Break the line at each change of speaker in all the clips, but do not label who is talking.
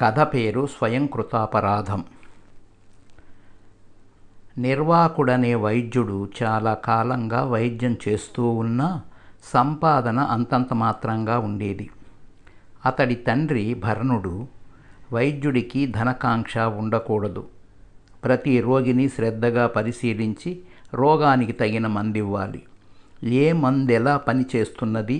కథ పేరు స్వయంకృతాపరాధం నిర్వాకుడనే వైద్యుడు చాలా కాలంగా వైద్యం చేస్తూ ఉన్నా సంపాదన అంతంత మాత్రంగా ఉండేది అతడి తండ్రి భరణుడు వైద్యుడికి ధనకాంక్ష ఉండకూడదు ప్రతి రోగిని శ్రద్ధగా పరిశీలించి రోగానికి తగిన మంది ఇవ్వాలి ఏ మందు ఎలా పనిచేస్తున్నది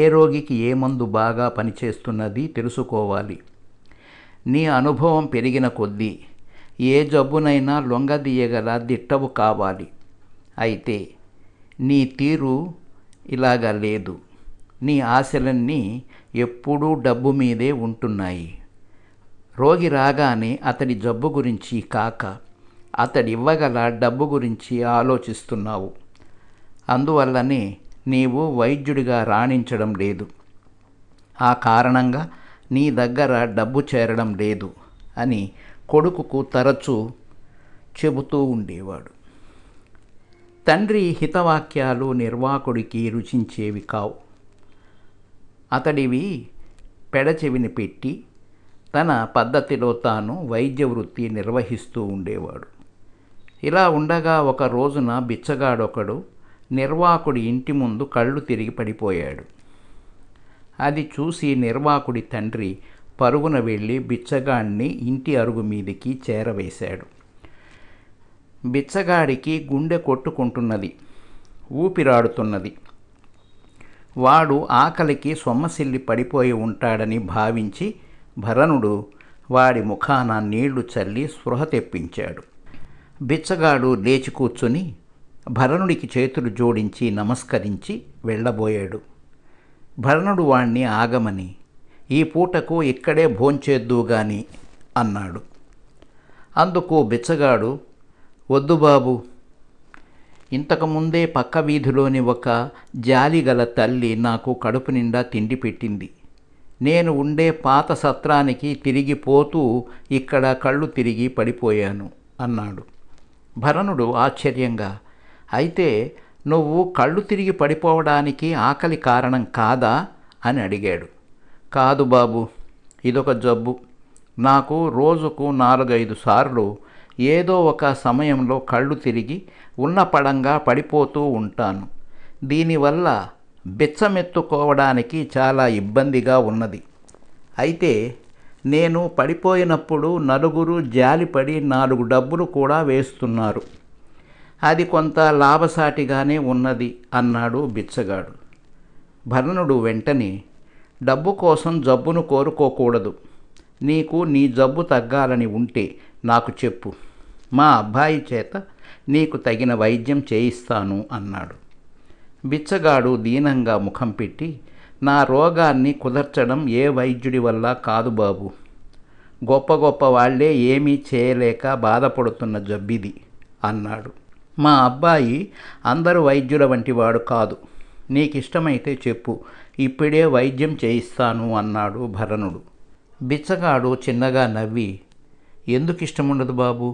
ఏ రోగికి ఏ మందు బాగా పనిచేస్తున్నది తెలుసుకోవాలి నీ అనుభవం పెరిగిన కొద్దీ ఏ జబ్బునైనా లొంగదీయగల దిట్టవు కావాలి అయితే నీ తీరు ఇలాగా లేదు నీ ఆశలన్నీ ఎప్పుడూ డబ్బు మీదే ఉంటున్నాయి రోగి రాగానే అతడి జబ్బు గురించి కాక అతడి ఇవ్వగల డబ్బు గురించి ఆలోచిస్తున్నావు అందువల్లనే నీవు వైద్యుడిగా రాణించడం లేదు ఆ కారణంగా నీ దగ్గర డబ్బు చేరడం లేదు అని కొడుకుకు తరచూ చెబుతూ ఉండేవాడు తండ్రి హితవాక్యాలు నిర్వాకుడికి రుచించేవి కావు అతడివి పెడచెవిని పెట్టి తన పద్ధతిలో తాను వైద్య వృత్తి నిర్వహిస్తూ ఉండేవాడు ఇలా ఉండగా ఒక రోజున బిచ్చగాడొకడు నిర్వాకుడి ఇంటి ముందు కళ్ళు తిరిగి పడిపోయాడు అది చూసి నిర్వాకుడి తండ్రి పరుగున వెళ్ళి బిచ్చగాడిని ఇంటి అరుగు మీదికి చేరవేశాడు బిచ్చగాడికి గుండె కొట్టుకుంటున్నది ఊపిరాడుతున్నది వాడు ఆకలికి సొమ్మసిల్లి పడిపోయి ఉంటాడని భావించి భరణుడు వాడి ముఖాన నీళ్లు చల్లి స్పృహ తెప్పించాడు బిచ్చగాడు లేచి కూర్చుని భరణుడికి చేతులు జోడించి నమస్కరించి వెళ్ళబోయాడు భరణుడు వాణ్ణి ఆగమని ఈ పూటకు ఇక్కడే భోంచేద్దు గాని అన్నాడు అందుకు బిచ్చగాడు వద్దు బాబు ఇంతకుముందే పక్క వీధిలోని ఒక జాలిగల తల్లి నాకు కడుపు నిండా తిండి పెట్టింది నేను ఉండే పాత సత్రానికి తిరిగిపోతూ ఇక్కడ కళ్ళు తిరిగి పడిపోయాను అన్నాడు భరణుడు ఆశ్చర్యంగా అయితే నువ్వు కళ్ళు తిరిగి పడిపోవడానికి ఆకలి కారణం కాదా అని అడిగాడు కాదు బాబు ఇదొక జబ్బు నాకు రోజుకు నాలుగైదు సార్లు ఏదో ఒక సమయంలో కళ్ళు తిరిగి ఉన్న పడంగా పడిపోతూ ఉంటాను దీనివల్ల బిచ్చమెత్తుకోవడానికి చాలా ఇబ్బందిగా ఉన్నది అయితే నేను పడిపోయినప్పుడు నలుగురు జాలిపడి నాలుగు డబ్బులు కూడా వేస్తున్నారు అది కొంత లాభసాటిగానే ఉన్నది అన్నాడు బిచ్చగాడు భరణుడు వెంటనే డబ్బు కోసం జబ్బును కోరుకోకూడదు నీకు నీ జబ్బు తగ్గాలని ఉంటే నాకు చెప్పు మా అబ్బాయి చేత నీకు తగిన వైద్యం చేయిస్తాను అన్నాడు బిచ్చగాడు దీనంగా ముఖం పెట్టి నా రోగాన్ని కుదర్చడం ఏ వైద్యుడి వల్ల కాదు బాబు గొప్ప గొప్ప వాళ్లే ఏమీ చేయలేక బాధపడుతున్న జబ్బిది అన్నాడు మా అబ్బాయి అందరు వైద్యుల వంటివాడు కాదు నీకిష్టమైతే చెప్పు ఇప్పుడే వైద్యం చేయిస్తాను అన్నాడు భరణుడు బిచ్చగాడు చిన్నగా నవ్వి ఎందుకు ఇష్టముండదు బాబు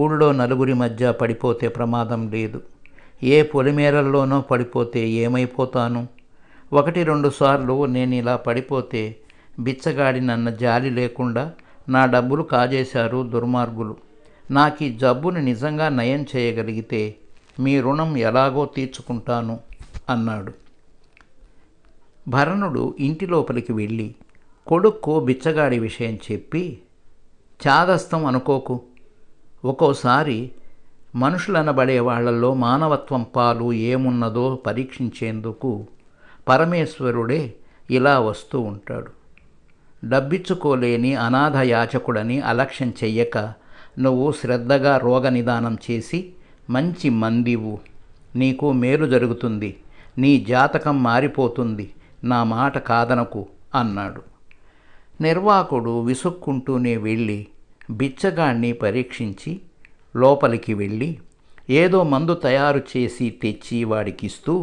ఊళ్ళో నలుగురి మధ్య పడిపోతే ప్రమాదం లేదు ఏ పొలిమేరల్లోనో పడిపోతే ఏమైపోతాను ఒకటి రెండు సార్లు నేను ఇలా పడిపోతే బిచ్చగాడి నన్న జాలి లేకుండా నా డబ్బులు కాజేశారు దుర్మార్గులు నాకు ఈ జబ్బుని నిజంగా నయం చేయగలిగితే మీ రుణం ఎలాగో తీర్చుకుంటాను అన్నాడు భరణుడు ఇంటి లోపలికి వెళ్ళి కొడుక్కు బిచ్చగాడి విషయం చెప్పి చాదస్తం అనుకోకు ఒక్కోసారి మనుషులనబడే వాళ్లలో మానవత్వం పాలు ఏమున్నదో పరీక్షించేందుకు పరమేశ్వరుడే ఇలా వస్తూ ఉంటాడు డబ్బిచ్చుకోలేని అనాథ యాచకుడని అలక్ష్యం చెయ్యక నువ్వు శ్రద్ధగా రోగ నిదానం చేసి మంచి మందివు నీకు మేలు జరుగుతుంది నీ జాతకం మారిపోతుంది నా మాట కాదనకు అన్నాడు నిర్వాకుడు విసుక్కుంటూనే వెళ్ళి బిచ్చగాణ్ణి పరీక్షించి లోపలికి వెళ్ళి ఏదో మందు తయారు చేసి తెచ్చి వాడికిస్తూ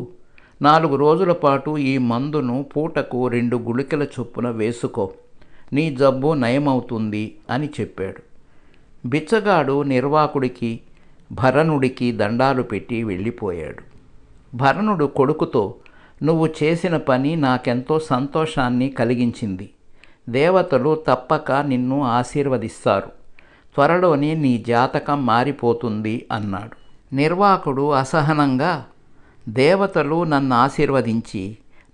నాలుగు రోజుల పాటు ఈ మందును పూటకు రెండు గుళికల చొప్పున వేసుకో నీ జబ్బు నయమవుతుంది అని చెప్పాడు బిచ్చగాడు నిర్వాకుడికి భరణుడికి దండాలు పెట్టి వెళ్ళిపోయాడు భరణుడు కొడుకుతో నువ్వు చేసిన పని నాకెంతో సంతోషాన్ని కలిగించింది దేవతలు తప్పక నిన్ను ఆశీర్వదిస్తారు త్వరలోనే నీ జాతకం మారిపోతుంది అన్నాడు నిర్వాకుడు అసహనంగా దేవతలు నన్ను ఆశీర్వదించి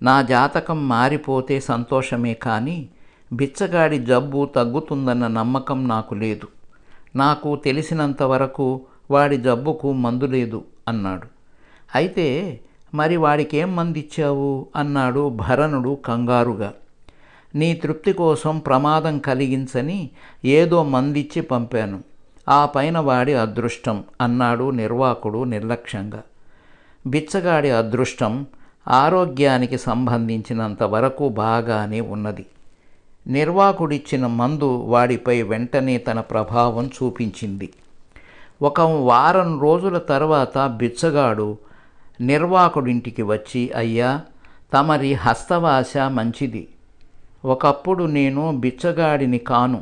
నా జాతకం మారిపోతే సంతోషమే కానీ బిచ్చగాడి జబ్బు తగ్గుతుందన్న నమ్మకం నాకు లేదు నాకు తెలిసినంత వరకు వాడి జబ్బుకు మందు లేదు అన్నాడు అయితే మరి వాడికేం మందిచ్చావు అన్నాడు భరణుడు కంగారుగా నీ తృప్తి కోసం ప్రమాదం కలిగించని ఏదో మందిచ్చి పంపాను ఆ పైన వాడి అదృష్టం అన్నాడు నిర్వాకుడు నిర్లక్ష్యంగా బిచ్చగాడి అదృష్టం ఆరోగ్యానికి సంబంధించినంత వరకు బాగానే ఉన్నది నిర్వాకుడిచ్చిన మందు వాడిపై వెంటనే తన ప్రభావం చూపించింది ఒక వారం రోజుల తర్వాత బిచ్చగాడు నిర్వాకుడింటికి వచ్చి అయ్యా తమరి హస్తవాస మంచిది ఒకప్పుడు నేను బిచ్చగాడిని కాను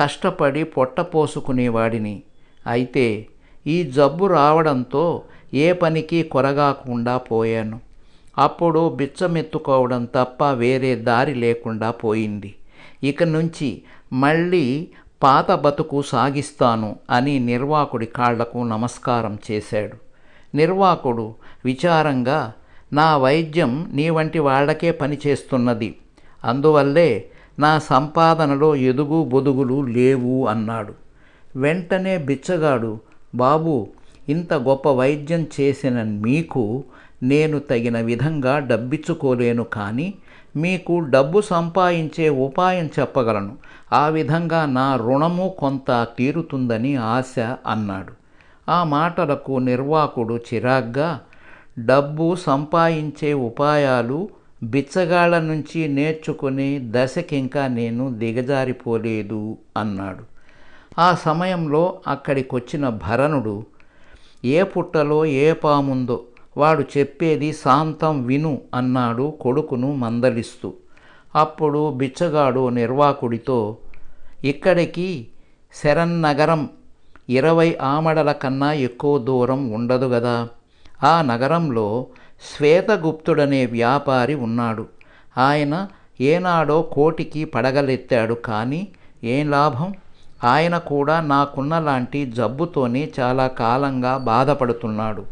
కష్టపడి పొట్ట అయితే ఈ జబ్బు రావడంతో ఏ పనికి కొరగాకుండా పోయాను అప్పుడు బిచ్చమెత్తుకోవడం తప్ప వేరే దారి లేకుండా పోయింది ఇక నుంచి మళ్ళీ పాత బతుకు సాగిస్తాను అని నిర్వాకుడి కాళ్లకు నమస్కారం చేశాడు నిర్వాకుడు విచారంగా నా వైద్యం నీ వంటి వాళ్లకే పనిచేస్తున్నది అందువల్లే నా సంపాదనలో ఎదుగు బొదుగులు లేవు అన్నాడు వెంటనే బిచ్చగాడు బాబు ఇంత గొప్ప వైద్యం చేసిన మీకు నేను తగిన విధంగా డబ్బిచ్చుకోలేను కానీ మీకు డబ్బు సంపాదించే ఉపాయం చెప్పగలను ఆ విధంగా నా రుణము కొంత తీరుతుందని ఆశ అన్నాడు ఆ మాటలకు నిర్వాకుడు చిరాగ్గా డబ్బు సంపాదించే ఉపాయాలు బిచ్చగాళ్ల నుంచి నేర్చుకునే దశకింకా నేను దిగజారిపోలేదు అన్నాడు ఆ సమయంలో అక్కడికొచ్చిన భరణుడు ఏ పుట్టలో ఏ పాముందో వాడు చెప్పేది శాంతం విను అన్నాడు కొడుకును మందలిస్తూ అప్పుడు బిచ్చగాడు నిర్వాకుడితో ఇక్కడికి శరన్నగరం ఇరవై ఆమడల కన్నా ఎక్కువ దూరం ఉండదు గదా ఆ నగరంలో శ్వేతగుప్తుడనే వ్యాపారి ఉన్నాడు ఆయన ఏనాడో కోటికి పడగలెత్తాడు కానీ ఏం లాభం ఆయన కూడా నాకున్న లాంటి జబ్బుతోనే చాలా కాలంగా బాధపడుతున్నాడు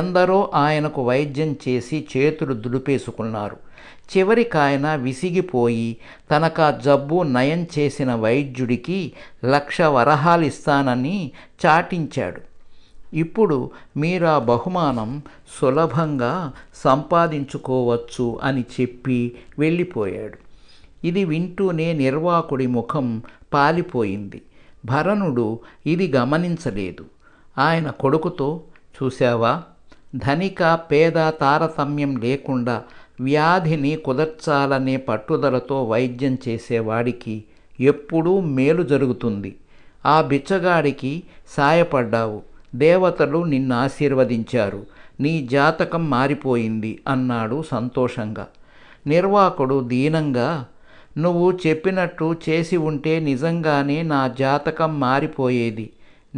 ఎందరో ఆయనకు వైద్యం చేసి చేతులు దుడిపేసుకున్నారు చివరికాయన విసిగిపోయి తనకా జబ్బు నయం చేసిన వైద్యుడికి లక్ష వరహాలిస్తానని చాటించాడు ఇప్పుడు మీరు ఆ బహుమానం సులభంగా సంపాదించుకోవచ్చు అని చెప్పి వెళ్ళిపోయాడు ఇది వింటూనే నిర్వాకుడి ముఖం పాలిపోయింది భరణుడు ఇది గమనించలేదు ఆయన కొడుకుతో చూశావా ధనిక పేద తారతమ్యం లేకుండా వ్యాధిని కుదర్చాలనే పట్టుదలతో వైద్యం చేసేవాడికి ఎప్పుడూ మేలు జరుగుతుంది ఆ బిచ్చగాడికి సాయపడ్డావు దేవతలు నిన్ను ఆశీర్వదించారు నీ జాతకం మారిపోయింది అన్నాడు సంతోషంగా నిర్వాకుడు దీనంగా నువ్వు చెప్పినట్టు చేసి ఉంటే నిజంగానే నా జాతకం మారిపోయేది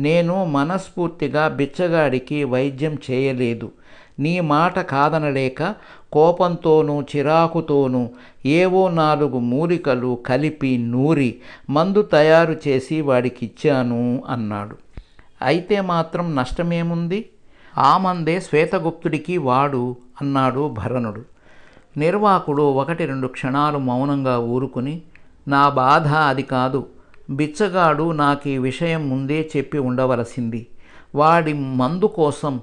నేను మనస్ఫూర్తిగా బిచ్చగాడికి వైద్యం చేయలేదు నీ మాట కాదనలేక కోపంతోనూ చిరాకుతోనూ ఏవో నాలుగు మూలికలు కలిపి నూరి మందు తయారు చేసి వాడికిచ్చాను అన్నాడు అయితే మాత్రం నష్టమేముంది ఆ మందే శ్వేతగుప్తుడికి వాడు అన్నాడు భరణుడు నిర్వాకుడు ఒకటి రెండు క్షణాలు మౌనంగా ఊరుకుని నా బాధ అది కాదు బిచ్చగాడు నాకు ఈ విషయం ముందే చెప్పి ఉండవలసింది వాడి మందు కోసం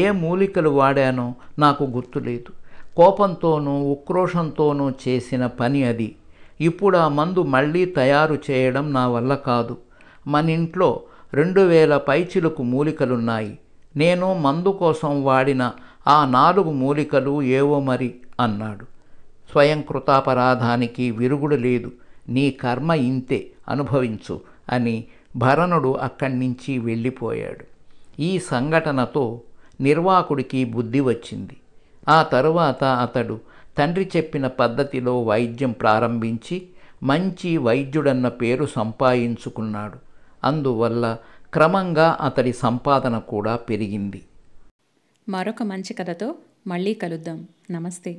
ఏ మూలికలు వాడానో నాకు గుర్తులేదు కోపంతోనూ ఉక్రోషంతోనూ చేసిన పని అది ఇప్పుడు ఆ మందు మళ్ళీ తయారు చేయడం నా వల్ల కాదు మన ఇంట్లో రెండు వేల పైచిలకు మూలికలున్నాయి నేను మందు కోసం వాడిన ఆ నాలుగు మూలికలు ఏవో మరి అన్నాడు స్వయం కృతాపరాధానికి విరుగుడు లేదు నీ కర్మ ఇంతే అనుభవించు అని భరణుడు అక్కడి నుంచి వెళ్ళిపోయాడు ఈ సంఘటనతో నిర్వాకుడికి బుద్ధి వచ్చింది ఆ తరువాత అతడు తండ్రి చెప్పిన పద్ధతిలో వైద్యం ప్రారంభించి మంచి వైద్యుడన్న పేరు సంపాదించుకున్నాడు అందువల్ల క్రమంగా అతడి సంపాదన కూడా పెరిగింది మరొక మంచి కథతో మళ్ళీ కలుద్దాం నమస్తే